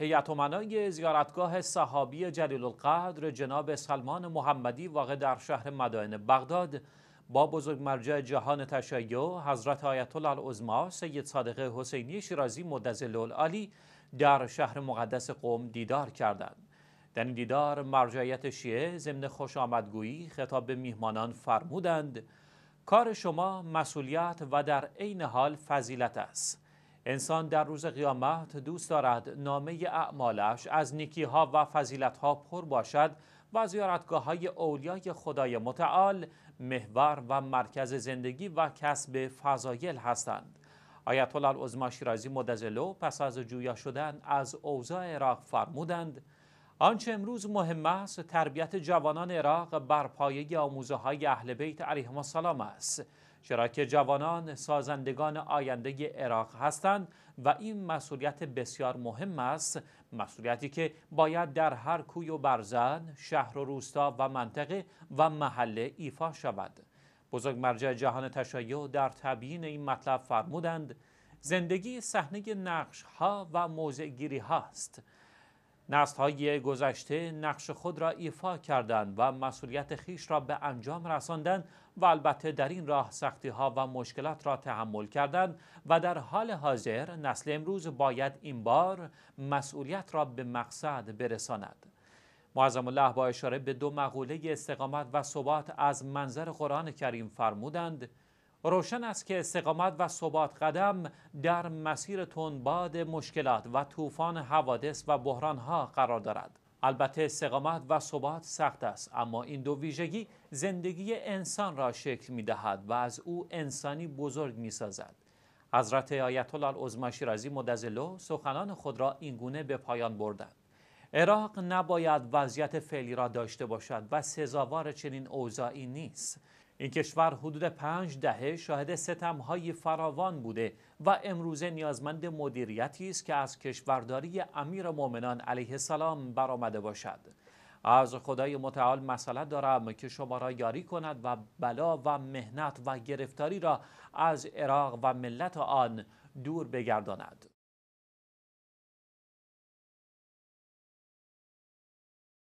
هیئت زیارتگاه صحابی جلیل القدر جناب سلمان محمدی واقع در شهر مدائن بغداد با بزرگ مرجع جهان تشیع حضرت آیت الله العظما سید صادق حسینی شیرازی مدزل العالی در شهر مقدس قوم دیدار کردند در این دیدار مرجعیت شیعه ضمن خوش خطاب به میهمانان فرمودند کار شما مسئولیت و در عین حال فضیلت است انسان در روز قیامت دوست دارد نامه اعمالش از نیکی ها و فضیلت ها پر باشد و زیارتگاه های اولیای خدای متعال محور و مرکز زندگی و کسب فضایل هستند آیت الله العظمی شیرازی مدزلو پس از جویا شدن از اوضاع عراق فرمودند آنچه امروز مهم است تربیت جوانان عراق بر پایه آموزه های اهل بیت علیهم السلام است چرا که جوانان سازندگان آینده عراق هستند و این مسئولیت بسیار مهم است مسئولیتی که باید در هر کوی و برزن شهر و روستا و منطقه و محله ایفا شود بزرگ مرجع جهان تشیع در تبیین این مطلب فرمودند زندگی صحنه نقش ها و موضع گیری های گذشته نقش خود را ایفا کردند و مسئولیت خیش را به انجام رساندند و البته در این راه سختی ها و مشکلات را تحمل کردند و در حال حاضر نسل امروز باید این بار مسئولیت را به مقصد برساند. معظم الله با اشاره به دو مقوله استقامت و ثبات از منظر قرآن کریم فرمودند روشن است که استقامت و ثبات قدم در مسیر تنباد مشکلات و طوفان حوادث و بحران ها قرار دارد البته استقامت و ثبات سخت است اما این دو ویژگی زندگی انسان را شکل می دهد و از او انسانی بزرگ می سازد حضرت آیت الله العظما شیرازی مدزلو سخنان خود را اینگونه به پایان بردند عراق نباید وضعیت فعلی را داشته باشد و سزاوار چنین اوضاعی نیست این کشور حدود پنج دهه شاهد ستمهای فراوان بوده و امروزه نیازمند مدیریتی است که از کشورداری امیر مؤمنان علیه السلام برآمده باشد از خدای متعال مسئله دارم که شما را یاری کند و بلا و مهنت و گرفتاری را از عراق و ملت آن دور بگرداند